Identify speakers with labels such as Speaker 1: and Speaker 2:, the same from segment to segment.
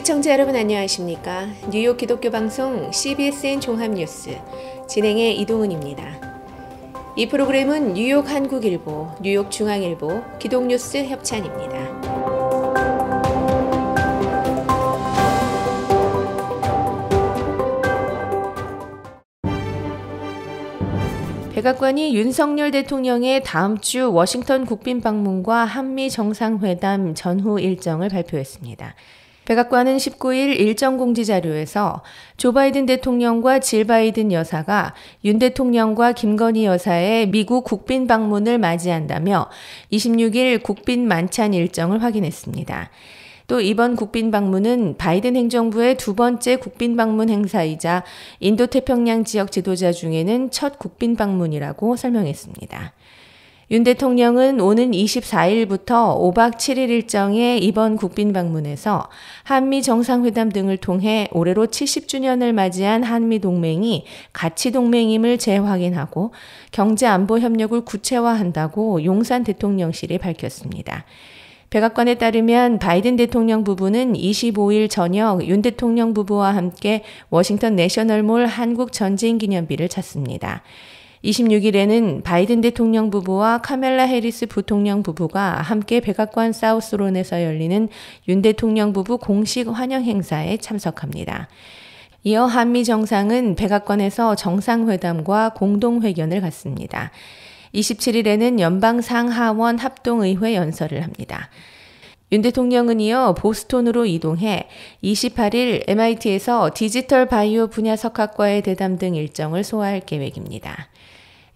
Speaker 1: 시청자 여러분 안녕하십니까? 뉴욕 기독교 방송 CBSN 종합뉴스 진행의 이동은입니다. 이 프로그램은 뉴욕 한국일보, 뉴욕 중앙일보, 기독뉴스 협찬입니다. 백악관이 윤석열 대통령의 다음 주 워싱턴 국빈 방문과 한미 정상회담 전후 일정을 발표했습니다. 백악관은 19일 일정 공지 자료에서 조 바이든 대통령과 질 바이든 여사가 윤 대통령과 김건희 여사의 미국 국빈 방문을 맞이한다며 26일 국빈 만찬 일정을 확인했습니다. 또 이번 국빈 방문은 바이든 행정부의 두 번째 국빈 방문 행사이자 인도태평양 지역 지도자 중에는 첫 국빈 방문이라고 설명했습니다. 윤 대통령은 오는 24일부터 5박 7일 일정의 이번 국빈 방문에서 한미 정상회담 등을 통해 올해로 70주년을 맞이한 한미 동맹이 가치 동맹임을 재확인하고 경제 안보 협력을 구체화한다고 용산 대통령실이 밝혔습니다. 백악관에 따르면 바이든 대통령 부부는 25일 저녁 윤 대통령 부부와 함께 워싱턴 내셔널몰 한국 전쟁 기념비를 찾습니다. 26일에는 바이든 대통령 부부와 카멜라 해리스 부통령 부부가 함께 백악관 사우스론에서 열리는 윤 대통령 부부 공식 환영 행사에 참석합니다. 이어 한미 정상은 백악관에서 정상회담과 공동회견을 갖습니다. 27일에는 연방 상하원 합동의회 연설을 합니다. 윤 대통령은 이어 보스톤으로 이동해 28일 MIT에서 디지털 바이오 분야 석학과의 대담 등 일정을 소화할 계획입니다.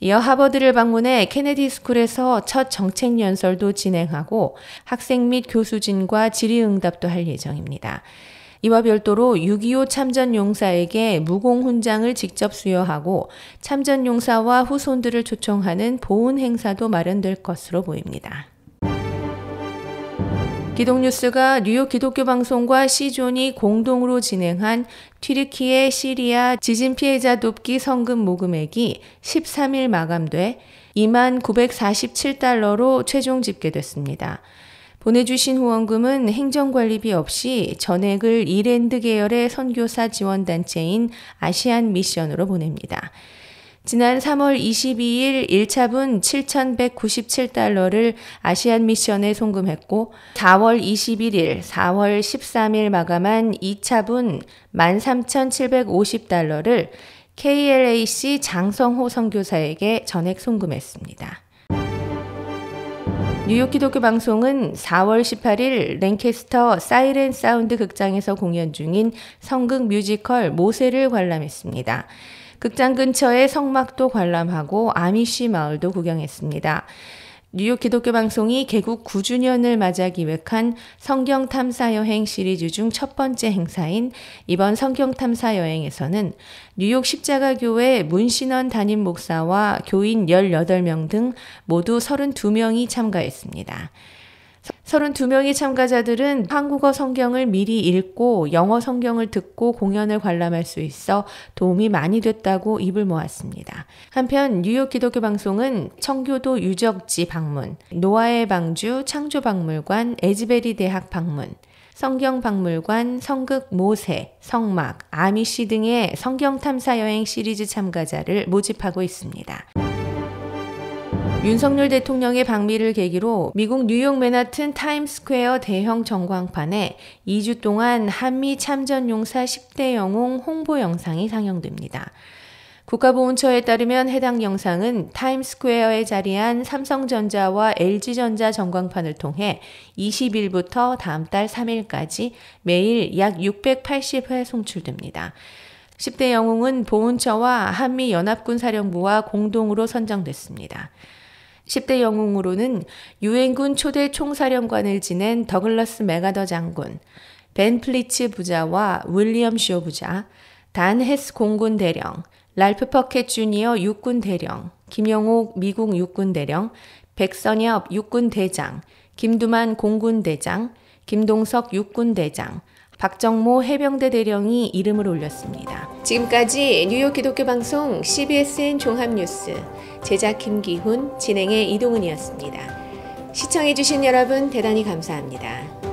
Speaker 1: 이어 하버드를 방문해 케네디 스쿨에서 첫 정책 연설도 진행하고 학생 및 교수진과 질의응답도 할 예정입니다. 이와 별도로 6.25 참전용사에게 무공훈장을 직접 수여하고 참전용사와 후손들을 초청하는 보훈 행사도 마련될 것으로 보입니다. 기독뉴스가 뉴욕 기독교 방송과 시존이 공동으로 진행한 튀르키의 시리아 지진 피해자 돕기 성금 모금액이 13일 마감돼 2만 947달러로 최종 집계됐습니다. 보내주신 후원금은 행정관리비 없이 전액을 이랜드 계열의 선교사 지원단체인 아시안 미션으로 보냅니다. 지난 3월 22일 1차분 7,197달러를 아시안 미션에 송금했고 4월 21일, 4월 13일 마감한 2차분 13,750달러를 KLAC 장성호 선교사에게 전액 송금했습니다. 뉴욕 기독교 방송은 4월 18일 랭캐스터 사이렌 사운드 극장에서 공연 중인 성극 뮤지컬 모세를 관람했습니다. 극장 근처의 성막도 관람하고 아미시 마을도 구경했습니다. 뉴욕 기독교 방송이 개국 9주년을 맞아 기획한 성경 탐사 여행 시리즈 중 첫 번째 행사인 이번 성경 탐사 여행에서는 뉴욕 십자가 교회 문신원 담임 목사와 교인 18명 등 모두 32명이 참가했습니다. 32명의 참가자들은 한국어 성경을 미리 읽고 영어 성경을 듣고 공연을 관람할 수 있어 도움이 많이 됐다고 입을 모았습니다. 한편 뉴욕 기독교 방송은 청교도 유적지 방문, 노아의 방주 창조박물관 에즈베리 대학 방문, 성경박물관, 성극 모세, 성막, 아미시 등의 성경 탐사 여행 시리즈 참가자를 모집하고 있습니다. 윤석열 대통령의 방미를 계기로 미국 뉴욕 맨하튼 타임스퀘어 대형 전광판에 2주 동안 한미 참전용사 10대 영웅 홍보 영상이 상영됩니다. 국가보훈처에 따르면 해당 영상은 타임스퀘어에 자리한 삼성전자와 LG전자 전광판을 통해 20일부터 다음 달 3일까지 매일 약 680회 송출됩니다. 10대 영웅은 보훈처와 한미연합군사령부와 공동으로 선정됐습니다. 10대 영웅으로는 유엔군 초대 총사령관을 지낸 더글러스 메가더 장군, 벤 플리츠 부자와 윌리엄 쇼 부자, 단 헤스 공군 대령, 랄프 퍼켓 주니어 육군 대령, 김영옥 미국 육군 대령, 백선엽 육군 대장, 김두만 공군 대장, 김동석 육군 대장, 박정모 해병대 대령이 이름을 올렸습니다. 지금까지 뉴욕 기독교 방송 CBSN 종합뉴스 제작 김기훈, 진행의 이동은이었습니다. 시청해주신 여러분 대단히 감사합니다.